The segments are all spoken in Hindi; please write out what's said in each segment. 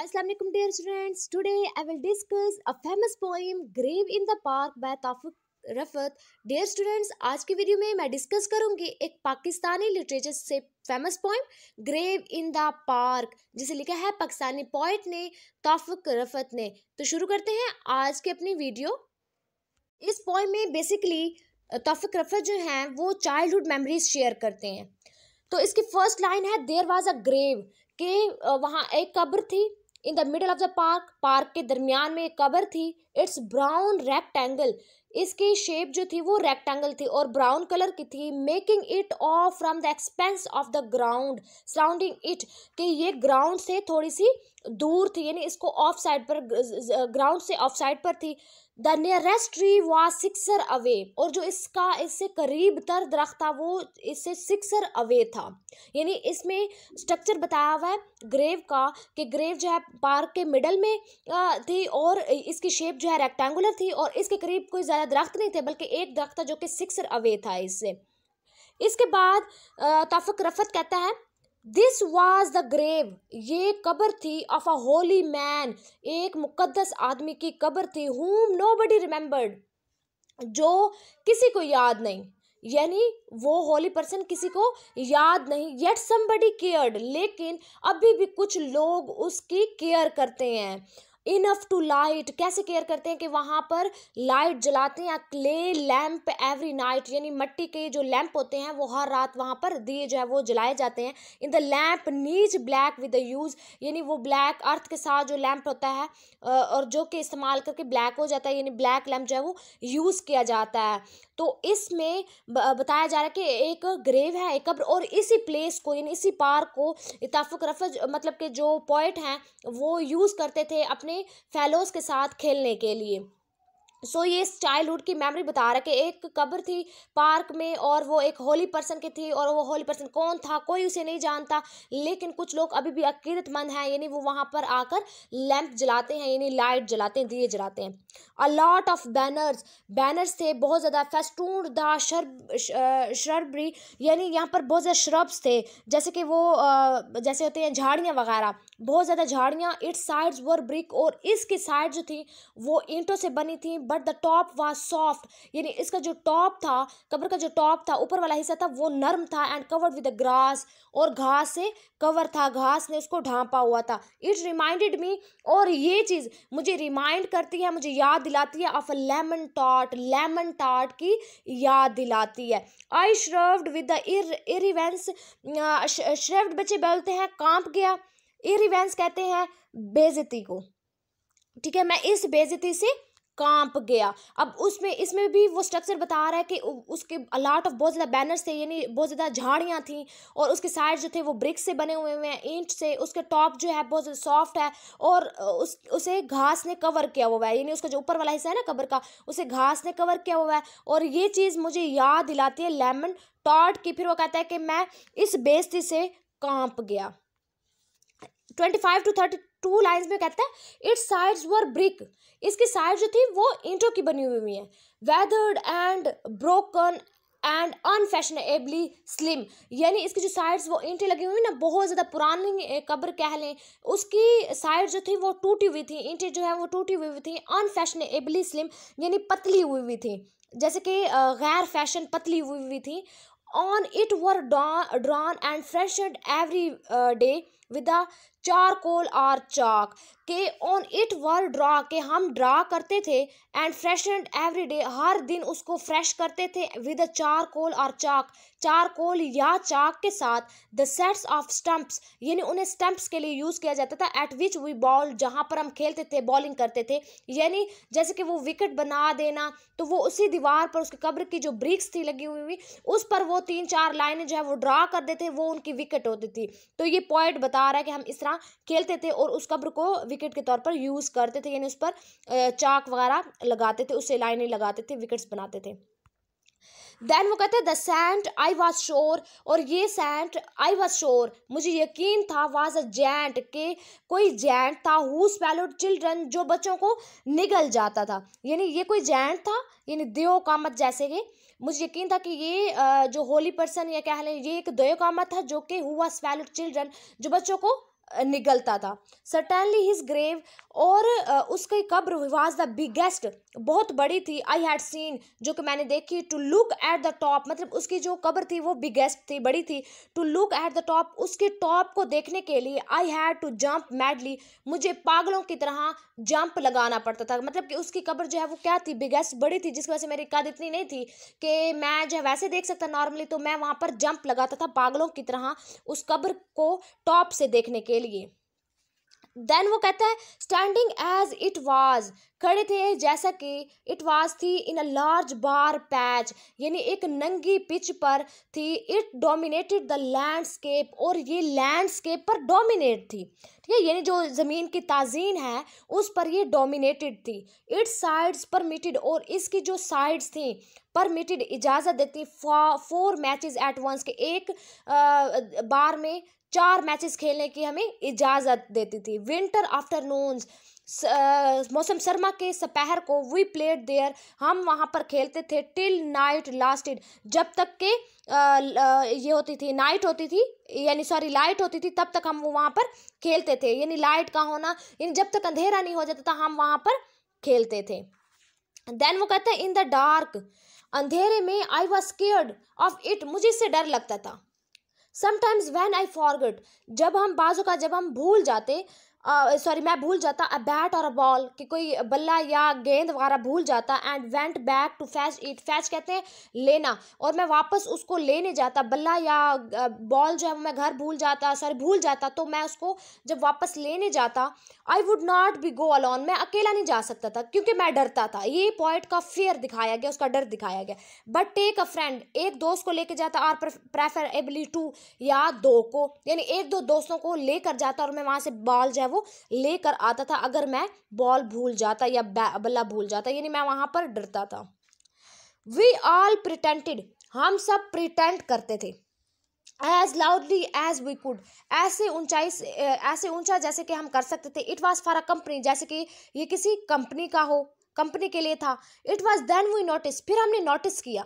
अस्सलाम वालेकुम dear students today I will discuss a famous poem grave in the park by Taufiq Rafat dear students आज की वीडियो में मैं डिस्कस करूंगी एक पाकिस्तानी लिटरेचर से famous poem grave in the park जिसे लिखा है पाकिस्तानी पोएट ने तौफीक रफत ने तो शुरू करते हैं आज की अपनी वीडियो इस पोएम में बेसिकली तौफीक रफत जो हैं वो चाइल्डहुड मेमोरीज शेयर करते हैं तो इसकी फर्स्ट लाइन है देयर वाज अ ग्रेव के वहाँ एक कब्र थी in the middle of the park park के दरमियान में एक कबर थी इट्स ब्राउन रेक्टेंगल इसकी शेप जो थी वो रेक्टेंगल थी और ब्राउन कलर की थी making it off from the expanse of the ground surrounding it कि ये ग्राउंड से थोड़ी सी दूर थी यानी इसको ऑफ साइड पर ग्राउंड से ऑफ साइड पर थी the nearest tree was six yards away और जो इसका इससे करीब तर दरख्त था वो इससे सिक्सर अवे था यानी इसमें स्ट्रक्चर बताया हुआ है ग्रेव का कि ग्रेव जो है पार्क के मिडल में थी और इसकी शेप जो है रेक्टेंगुलर थी और इसके करीब कोई ज़्यादा दरख्त नहीं थे बल्कि एक दरख्त था जो कि सिक्सर अवे था इससे इसके बाद तफक रफत कहता है दिस वॉज द ग्रेव ये कब्र थी ऑफ अ होली मैन एक मुकदस आदमी की कब्र थी हुम नो बडी रिमेंबर्ड जो किसी को याद नहीं यानी वो होली पर्सन किसी को याद नहीं येट समबडी केयर्ड लेकिन अभी भी कुछ लोग उसकी केयर करते हैं इनफ टू लाइट कैसे केयर करते हैं कि वहाँ पर लाइट जलाते हैं या क्ले लैम्प एवरी नाइट यानी मट्टी के जो लैम्प होते हैं वो हर रात वहाँ पर दिए जो है वो जलाए जाते हैं in the lamp niche black with the use यानी वो ब्लैक अर्थ के साथ जो लैम्प होता है और जो कि इस्तेमाल करके ब्लैक हो जाता है यानी ब्लैक लैम्प जो है वो यूज़ किया जाता है तो इसमें बताया जा रहा है कि एक ग्रेव है एक कब्र और इसी प्लेस को यानी इसी पार्क को इताफुक रफज मतलब के जो पॉइंट हैं वो यूज़ करते थे अपने फैलोज़ के साथ खेलने के लिए सो so, ये चाइल्डहुड की मेमोरी बता रहा है कि एक कब्र थी पार्क में और वो एक होली पर्सन की थी और वो होली पर्सन कौन था कोई उसे नहीं जानता लेकिन कुछ लोग अभी भी अकीदतमंद हैं यानी वो वहाँ पर आकर लैंप जलाते हैं यानी लाइट जलाते हैं दिए जलाते हैं a lot of banners banners थे बहुत ज़्यादा फेस्टून द शर्ब शर्बरी यानी यहाँ पर बहुत ज़्यादा श्रब्स थे जैसे कि वो जैसे होते हैं झाड़ियाँ वगैरह बहुत ज़्यादा झाड़ियाँ इट्स साइड्स वर ब्रिक और इसकी साइड जो थी वो ईंटों से बनी थी but the top was soft यानी इसका जो टॉप था कब्र का जो टॉप था ऊपर वाला हिस्सा था वो नर्म था एंड कवर्ड विद ग्रास और घास से कवर था घास ने उसको ढांपा हुआ था इट रिमाइंडेड मी और ये चीज़ मुझे रिमाइंड करती है मुझे याद दिलाती है of a lemon taught lemon taught की याद दिलाती है आई श्रव्ड विद द इरिवेंस श्रव्ड बच्चे बोलते हैं कांप गया इरिवेंस कहते हैं बेजती को ठीक है मैं इस बेजती से कांप गया अब उसमें इसमें भी वो स्ट्रक्चर बता रहा है कि उसके अलाट ऑफ बहुत ज़्यादा बैनर्स थे यानी बहुत ज़्यादा झाड़ियाँ थी और उसके साइड जो थे वो ब्रिक्स से बने हुए हैं ईंट से उसके टॉप जो है बहुत ज़्यादा सॉफ्ट है और उस उसे घास ने कवर किया हुआ है यानी उसका जो ऊपर वाला हिस्सा है ना कबर का उसे घास ने कवर किया हुआ है और ये चीज़ मुझे याद दिलाती है लेमन टॉट की फिर वो कहता है कि मैं इस बेस्ती से कांप गया twenty five to thirty two lines में कहता है इट्स साइड्स वर ब्रिक इसकी साइड जो थी वो ईंटों की बनी हुई है weathered and broken and unfashionably slim यानी इसकी जो साइड्स वो ईंटें लगी हुई ना बहुत ज़्यादा पुरानी कब्र कह लें उसकी साइड जो थी वो टूटी हुई थी ईंटें जो है वो टूटी हुई हुई थी अनफैशनेबली स्लिम यानी पतली हुई हुई थी जैसे कि गैर फैशन पतली हुई हुई थी on it were drawn and freshed every day with the charcoal और चाक के ऑन इट वॉल ड्रा के हम ड्रा करते थे and fresh and every day हर दिन उसको फ्रेश करते थे विद चारकोल और चाक चारकोल या चाक के साथ द सेट्स ऑफ स्टम्प्स यानी उन्हें स्टम्प्स के लिए यूज़ किया जाता था एट विच वी बॉल जहाँ पर हम खेलते थे बॉलिंग करते थे यानी जैसे कि वो विकेट बना देना तो वो उसी दीवार पर उसकी कब्र की जो ब्रिक्स थी लगी हुई हुई उस पर वो तीन चार लाइनें जो है वो ड्रा कर देते वो उनकी विकेट होती थी तो ये पॉइंट बता रहा है कि हम इस तरह तरह खेलते थे और उस कब्र को विकेट के तौर पर यूज़ करते थे यानी उस पर चाक वगैरह लगाते थे उससे लाइनें लगाते थे विकेट्स बनाते थे देन वो कहते हैं the scent I was sure और ये सेंट आई वॉज श्योर मुझे यकीन था वॉज अ जेंट के कोई जेंट था हु स्पेलोड चिल्ड्रन जो बच्चों को निगल जाता था यानी ये कोई जेंट था यानी देव कामत जैसे कि मुझे यकीन था कि ये जो होली पर्सन या कह लें ये एक देव कामत था जो कि हुआ स्पेलोड चिल्ड्रन जो बच्चों को निकलता था सटनली हिज ग्रेव और उसकी कब्र वाज द बिगेस्ट बहुत बड़ी थी आई हैड सीन जो कि मैंने देखी to look at the top मतलब उसकी जो कब्र थी वो बिगेस्ट थी बड़ी थी to look at the top उसके टॉप को देखने के लिए I had to jump madly मुझे पागलों की तरह जंप लगाना पड़ता था मतलब कि उसकी कब्र जो है वो क्या थी बिगेस्ट बड़ी थी जिसकी वजह से मेरी कद इतनी नहीं थी कि मैं जो है वैसे देख सकता नॉर्मली तो मैं वहाँ पर जंप लगाता था पागलों की तरह उस कब्र को टॉप से देखने के लिए देन वो कहता है स्टैंडिंग एज इट वाज खड़े थे जैसा कि इट वाज थी इन अ लार्ज बार पैच यानी एक नंगी पिच पर थी इट डोमिनेटेड द लैंडस्केप और ये लैंडस्केप पर डोमिनेट थी ठीक है यानी जो ज़मीन की ताजीन है उस पर ये डोमिनेटेड थी इट्स साइड्स परमिटेड और इसकी जो साइड्स थी परमिटेड इजाज़त देती for four matches at once के एक आ, बार में चार मैचेस खेलने की हमें इजाज़त देती थी विंटर आफ्टरनून मौसम सरमा के सपहर को वी प्लेड देयर हम वहाँ पर खेलते थे टिल नाइट लास्टेड जब तक के ये होती थी नाइट होती थी यानी सॉरी लाइट होती थी तब तक हम वो वहाँ पर खेलते थे यानी लाइट का होना यानी जब तक अंधेरा नहीं हो जाता था हम वहाँ पर खेलते थे देन वो कहते हैं इन द डार्क अंधेरे में I was scared of it मुझे इससे डर लगता था समटाइम्स वैन आई फॉरगेट जब हम बाजू का जब हम भूल जाते सॉरी मैं भूल जाता अ बैट और अ बॉल कि कोई बल्ला या गेंद वगैरह भूल जाता and went back to fetch it fetch कहते हैं लेना और मैं वापस उसको लेने जाता बल्ला या बॉल जो है वो मैं घर भूल जाता सॉरी भूल जाता तो मैं उसको जब वापस लेने जाता I would not be go alone मैं अकेला नहीं जा सकता था क्योंकि मैं डरता था ये पॉइंट का फेयर दिखाया गया उसका डर दिखाया गया बट टेक अ फ्रेंड एक दोस्त को लेकर जाता प्रेफर प्रेफरेबली टू या दो को यानी एक दो दोस्तों को लेकर जाता और मैं वहाँ से बॉल जो है वो लेकर आता था अगर मैं बॉल भूल जाता या बल्ला भूल जाता यानी मैं वहाँ पर डरता था वी ऑल प्रिटेंटेड हम सब प्रिटेंट करते थे as loudly as we could ऐसे ऊंचाई से ऐसे ऊंचा जैसे कि हम कर सकते थे it was for a company जैसे कि ये किसी कंपनी का हो कंपनी के लिए था it was then we notice फिर हमने नोटिस किया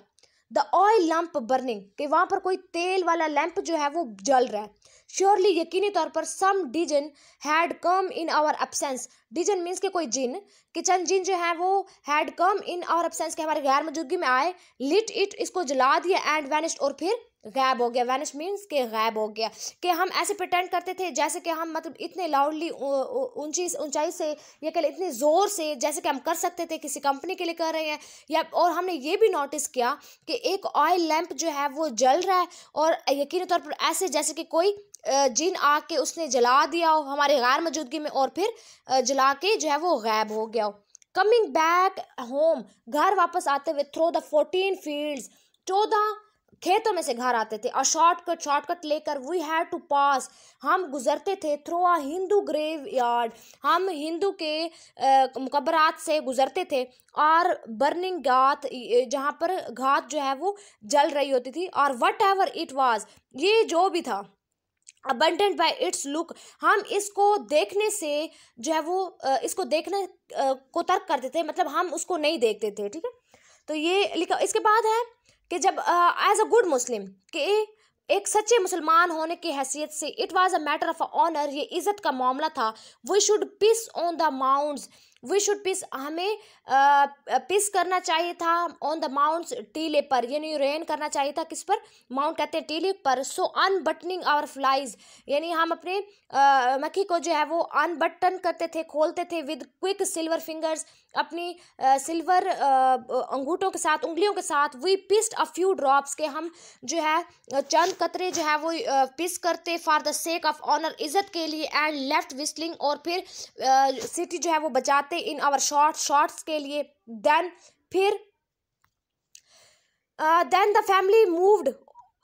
द ऑयल लैम्प बर्निंग कि वहाँ पर कोई तेल वाला लैंप जो है वो जल रहा है श्योरली यकीनी तौर पर some djinn had come in our absence djinn means के कोई जिन कि चंद जिन जो है वो had come in our absence के हमारे गैर मौजूदगी में आए लिट इट इसको जला दिया एंड वैनिस्ट और फिर गायब हो गया वैनिश मीन्स के गायब हो गया कि हम ऐसे प्रटेंड करते थे जैसे कि हम मतलब इतने लाउडली ऊंची ऊंचाई से या कह इतने ज़ोर से जैसे कि हम कर सकते थे किसी कंपनी के लिए कर रहे हैं या और हमने ये भी नोटिस किया कि एक ऑयल लैंप जो है वो जल रहा है और यकीनी तौर पर ऐसे जैसे कि कोई जिन आके उसने जला दिया हो हमारे गैर मौजूदगी में और फिर जला के जो है वो गायब हो गया हो कमिंग बैक होम घर वापस आते हुए थ्रो द फोर्टीन फील्ड चौदह खेतों में से घर आते थे और शॉर्टकट शॉर्टकट लेकर वी हैड टू पास हम गुजरते थे through a Hindu graveyard हम हिंदू के मुकबरात से गुजरते थे और बर्निंग घात जहाँ पर घात जो है वो जल रही होती थी और वट एवर इट वॉज ये जो भी था अबंडेंट बाय इट्स लुक हम इसको देखने से जो है वो इसको देखने को तर्क करते थे मतलब हम उसको नहीं देखते थे ठीक है तो ये लिखा इसके बाद है कि जब एज अ गुड मुस्लिम कि एक सच्चे मुसलमान होने की हैसियत से it was a matter of honour ये इज़्ज़त का मामला था we should piss on the mounds we should piss हमें पिस करना चाहिए था ऑन द माउंट्स टीले पर यानी रेन करना चाहिए था किस पर माउंट कहते हैं टीले पर सो अनबटनिंग आवर फ्लाइज यानी हम अपने मक्खी को जो है वो अनबटन करते थे खोलते थे विद क्विक सिल्वर फिंगर्स अपनी आ, सिल्वर अंगूठों के साथ उंगलियों के साथ we pissed a few drops के हम जो है चंद कतरे जो है वो पिस करते for the sake of honour इज्जत के लिए एंड लेफ्ट विस्टलिंग और फिर सिटी जो है वो बचाते करते इन आवर शॉर्ट्स शॉर्ट्स के लिए देन फिर देन द फैमिली मूव्ड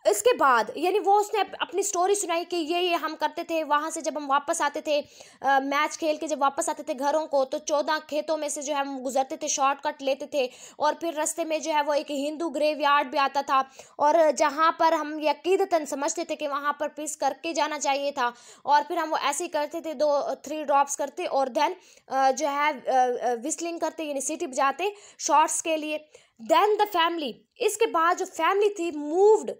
इसके बाद यानी वो उसने अपनी स्टोरी सुनाई कि ये ये हम करते थे वहाँ से जब हम वापस आते थे आ, मैच खेल के जब वापस आते थे घरों को तो चौदह खेतों में से जो है हम गुजरते थे शॉर्टकट लेते थे और फिर रास्ते में जो है वो एक हिंदू ग्रेव यार्ड भी आता था और जहाँ पर हम यकीदतन समझते थे कि वहाँ पर पीस करके जाना चाहिए था और फिर हम वो ऐसे ही करते थे दो थ्री ड्रॉप्स करते और देन जो है विस्लिंग करते यानी सिटी जाते शॉर्ट्स के लिए देन द फैमिली इसके बाद जो फैमिली थी मूव्ड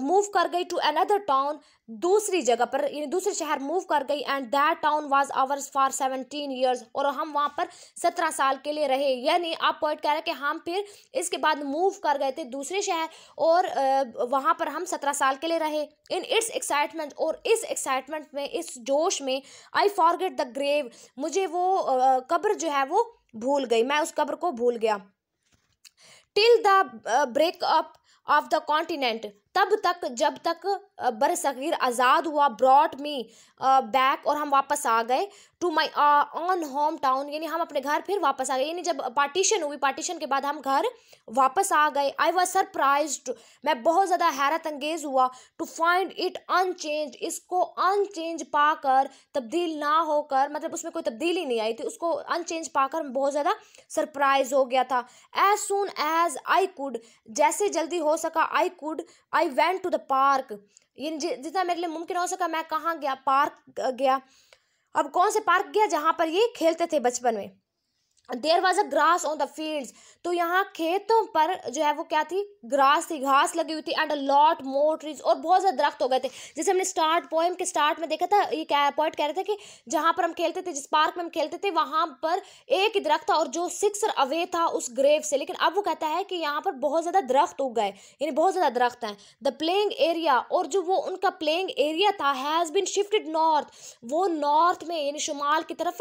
मूव कर गई टू अनदर टाउन दूसरी जगह पर यानी दूसरे शहर मूव कर गई and that town was ours for seventeen years और हम वहाँ पर सत्रह साल के लिए रहे यानी आप पॉइंट कह रहे हैं कि हम फिर इसके बाद मूव कर गए थे दूसरे शहर और वहाँ पर हम सत्रह साल के लिए रहे इन इट्स एक्साइटमेंट और इस एक्साइटमेंट में इस जोश में आई फॉरगेट द ग्रेव मुझे वो कब्र जो है वो भूल गई मैं उस कब्र को भूल गया till the breakup of the continent तब तक जब तक बर सग़ीर आज़ाद हुआ ब्रॉड मी बैक और हम वापस आ गए to my own home town यानी हम अपने घर फिर वापस आ गए यानी जब पार्टीशन हुई पार्टीशन के बाद हम घर वापस आ गए आई वॉज सरप्राइज मैं बहुत ज़्यादा हैरत अंगेज हुआ टू फाइंड इट अनचेंज इसको अनचेंज पाकर तब्दील ना होकर मतलब उसमें कोई तब्दीली नहीं आई थी उसको अनचेंज पाकर कर बहुत ज़्यादा सरप्राइज हो गया था as soon as I could जैसे जल्दी हो सका I could I I went to the park ये जितना मेरे लिए मुमकिन हो सका मैं कहाँ गया पार्क गया अब कौन से पार्क गया जहाँ पर ये खेलते थे बचपन में there was a grass on the field तो यहाँ खेतों पर जो है वो क्या थी ग्रास थी घास लगी हुई थी and a lot more trees और बहुत ज़्यादा दरख्त हो गए थे जैसे हमने स्टार्ट पोएम के स्टार्ट में देखा था ये क्या पॉइंट कह रहे थे कि जहाँ पर हम खेलते थे जिस पार्क में हम खेलते थे वहाँ पर एक ही दरख्त था और जो सिक्स अवे था उस ग्रेव से लेकिन अब वो कहता है कि यहाँ पर बहुत ज़्यादा दरख्त उग गए यानी बहुत ज़्यादा दरख्त हैं द प्लेइंग एरिया और जो वो उनका प्लेइंग एरिया था हैज़ बिन शिफ्टड नॉर्थ वो नॉर्थ में यानी शुमाल की तरफ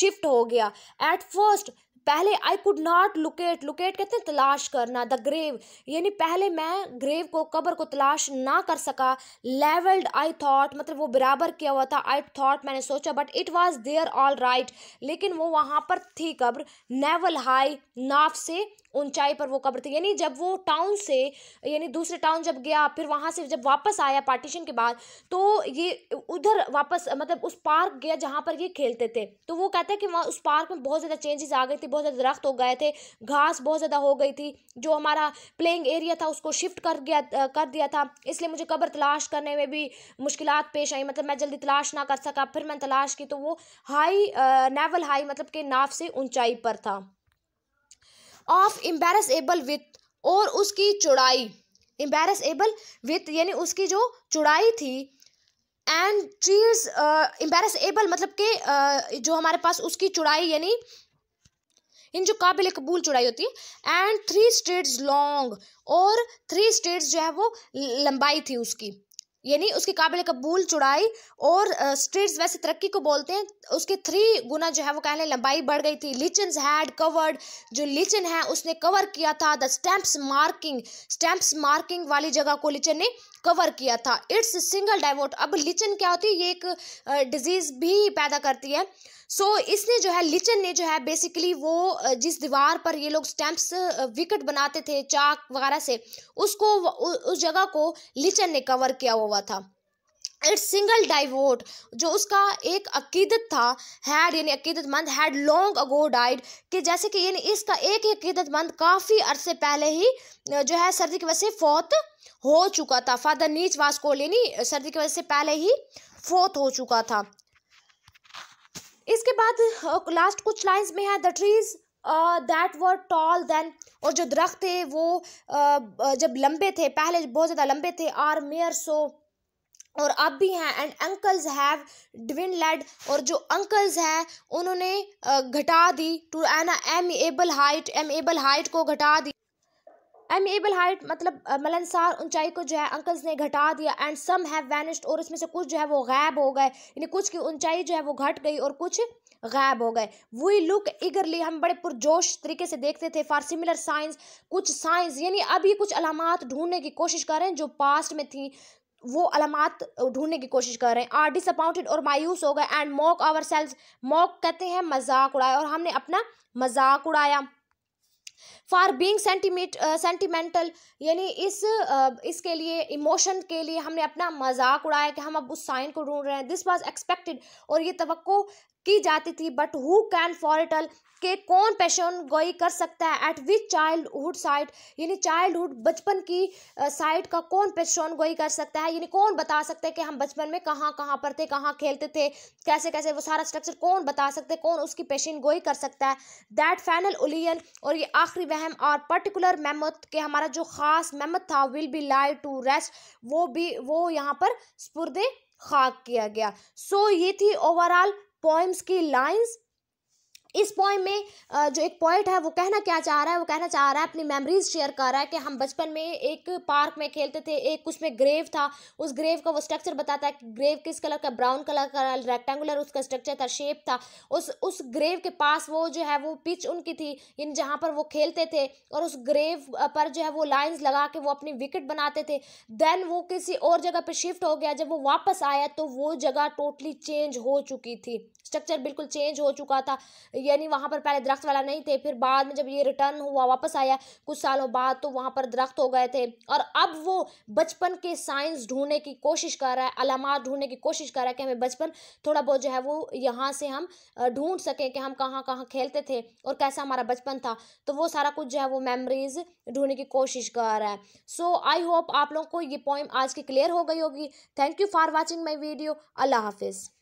शिफ्ट हो गया एट फर्स्ट पहले I could not locate locate कहते हैं तलाश करना द ग्रेव यानी पहले मैं ग्रेव को कब्र को तलाश ना कर सका लेवल्ड आई थॉट मतलब वो बराबर किया हुआ था आई थॉट मैंने सोचा but it was there all right लेकिन वो वहाँ पर थी कब्र नेवल हाई नाफ से ऊंचाई पर वो कब्र थी यानी जब वो टाउन से यानी दूसरे टाउन जब गया फिर वहाँ से जब वापस आया पार्टीशन के बाद तो ये उधर वापस मतलब उस पार्क गया जहाँ पर ये खेलते थे तो वो कहते हैं कि वहाँ उस पार्क में बहुत ज़्यादा चेंजेस आ गए थे बहुत ज़्यादा दरख्त हो गए थे घास बहुत ज़्यादा हो गई थी जो हमारा प्लेइंग एरिया था उसको शिफ्ट कर गया कर दिया था इसलिए मुझे कब्र तलाश करने में भी मुश्किल पेश आई मतलब मैं जल्दी तलाश ना कर सका फिर मैंने तलाश की तो वो हाई नेवल हाई मतलब के नाव से ऊंचाई पर था ऑफ एम्बेरस एबल विथ और उसकी चौड़ाई एम्बेरस एबल विथ यानी उसकी जो चौड़ाई थी एंड ट्रीज एम्बेरस एबल मतलब के uh, जो हमारे पास उसकी चौड़ाई यानी इन जो काबिल कबूल चौड़ाई होती है एंड थ्री स्टेट्स लॉन्ग और थ्री स्टेट्स जो है वो लंबाई थी उसकी यानी उसके काबिल कबूल चुड़ाई और स्ट्रीट्स वैसे तरक्की को बोलते हैं उसके थ्री गुना जो है वो कहने लंबाई बढ़ गई थी लिचन हैड कवर्ड जो लिचन है उसने कवर किया था the stamps marking stamps marking वाली जगह को लिचन ने कवर किया था इट्स सिंगल डाइवोट अब लिचन क्या होती है ये एक डिजीज़ भी पैदा करती है सो so, इसने जो है लिचन ने जो है बेसिकली वो जिस दीवार पर ये लोग स्टैंप्स विकेट बनाते थे चाक वगैरह से उसको उस जगह को लिचन ने कवर किया हुआ था इट्स सिंगल डाइवोट जो उसका एक अकीदत था हैड यानी अकीदतमंद हैड लॉन्ग अगो डाइड कि जैसे कि यानी इसका एक ही अकीदतमंद काफ़ी अरसे पहले ही जो है सर्दी की वजह से फौत हो चुका था फादर नीच वास्कोल सर्दी की वजह से पहले ही फोर्थ हो चुका था इसके बाद लास्ट कुछ लाइंस में है the trees that were tall then और जो दरख्त थे वो uh, जब लंबे थे पहले बहुत ज़्यादा लंबे थे आर मेयर सो और अब भी हैं and uncles have dwindled और जो अंकल्स हैं उन्होंने घटा दी to an amiable height amiable height को घटा दी एमीएबल हाइट मतलब मलनसार ऊंचाई को जो है अंकल्स ने घटा दिया एंड सम हैव वैनिश्ड और इसमें से कुछ जो है वो गायब हो गए यानी कुछ की ऊंचाई जो है वो घट गई और कुछ गायब हो गए वही लुक इगरली हम बड़े पुरजोश तरीके से देखते थे फॉर सिमिलर साइंस कुछ साइंस यानी अभी कुछ अलामत ढूंढने की कोशिश कर रहे हैं जो पास्ट में थी वो अलामत ढूंढने की कोशिश कर रहे हैं आर डिसअपॉइंटेड और मायूस हो गए and mock mock कहते हैं मजाक उड़ाया और हमने अपना मजाक उड़ाया फॉर बींग सेंटीमेट सेंटिमेंटल यानी इस uh, इसके लिए इमोशन के लिए हमने अपना मजाक उड़ाया कि हम अब उस साइन को ढूंढ रहे हैं दिस वॉज एक्सपेक्टेड और ये तो की जाती थी बट हु कैन फॉर के कौन पैशन गोई कर सकता है एट विच चाइल्डहुड साइट यानी चाइल्डहुड बचपन की साइट का कौन पैशन गोई कर सकता है यानी कौन बता सकता है कि हम बचपन में कहाँ कहाँ पर थे कहाँ खेलते थे कैसे कैसे वो सारा स्ट्रक्चर कौन बता सकते हैं कौन उसकी पेशन गोई कर सकता है दैट फाइनल उलियन और ये आखिरी वहम और पर्टिकुलर मेहमत के हमारा जो खास मेहमत था will be live to rest वो भी वो यहाँ पर स्पुरदे खाक किया गया सो so, ये थी ओवरऑल पोएम्स की लाइंस इस पॉइंट में जो एक पॉइंट है वो कहना क्या चाह रहा है वो कहना चाह रहा है अपनी मेमोरीज शेयर कर रहा है कि हम बचपन में एक पार्क में खेलते थे एक उसमें ग्रेव था उस ग्रेव का वो स्ट्रक्चर बताता है कि ग्रेव किस कलर का ब्राउन कलर का रेक्टेंगुलर उसका स्ट्रक्चर था शेप था उस उस ग्रेव के पास वो जो है वो पिच उनकी थी इन जहाँ पर वो खेलते थे और उस ग्रेव पर जो है वो लाइन्स लगा के वो अपनी विकेट बनाते थे देन वो किसी और जगह पर शिफ्ट हो गया जब वो वापस आया तो वो जगह टोटली चेंज हो चुकी थी स्ट्रक्चर बिल्कुल चेंज हो चुका था यानी वहाँ पर पहले दरख्त वाला नहीं थे फिर बाद में जब ये रिटर्न हुआ वापस आया कुछ सालों बाद तो वहाँ पर दरख्त हो गए थे और अब वो बचपन के साइंस ढूंढने की कोशिश कर रहा है अलामत ढूंढने की कोशिश कर रहा है कि हमें बचपन थोड़ा बहुत जो है वो यहाँ से हम ढूंढ सकें कि हम कहाँ कहाँ खेलते थे और कैसा हमारा बचपन था तो वो सारा कुछ जो है वो मेमरीज़ ढूंढने की कोशिश कर रहा है सो आई होप आप लोगों को ये पॉइंट आज की क्लियर हो गई होगी thank you for watching my video अल्लाह हाफिज़